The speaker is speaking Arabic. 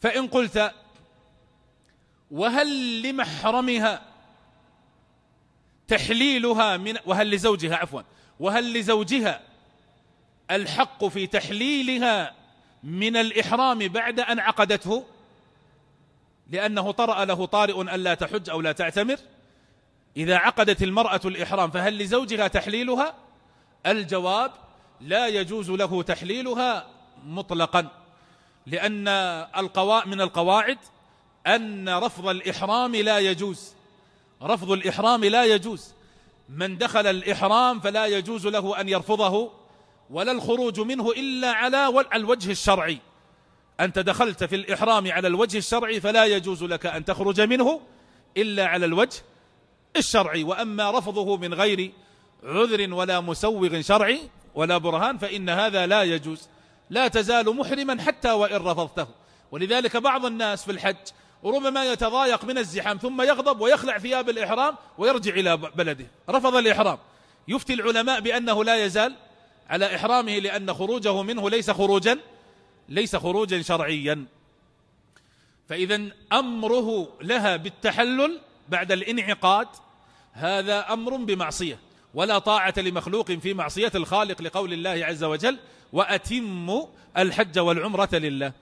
فإن قلت وهل لمحرمها تحليلها من وهل لزوجها عفوا وهل لزوجها الحق في تحليلها من الإحرام بعد أن عقدته لأنه طرأ له طارئ ألا تحج أو لا تعتمر إذا عقدت المرأة الإحرام فهل لزوجها تحليلها الجواب لا يجوز له تحليلها مطلقا لأن القواء من القواعد أن رفض الإحرام لا يجوز رفض الإحرام لا يجوز من دخل الإحرام فلا يجوز له أن يرفضه ولا الخروج منه إلا على الوجه الشرعي أنت دخلت في الإحرام على الوجه الشرعي فلا يجوز لك أن تخرج منه إلا على الوجه الشرعي وأما رفضه من غير عذر ولا مسوغ شرعي ولا برهان فإن هذا لا يجوز لا تزال محرما حتى وإن رفضته ولذلك بعض الناس في الحج وربما يتضايق من الزحام ثم يغضب ويخلع ثياب الإحرام ويرجع إلى بلده رفض الإحرام يفتي العلماء بأنه لا يزال على إحرامه لأن خروجه منه ليس خروجا ليس خروجا شرعيا فإذا أمره لها بالتحلل بعد الانعقاد هذا أمر بمعصية ولا طاعة لمخلوق في معصية الخالق لقول الله عز وجل وأتم الحج والعمرة لله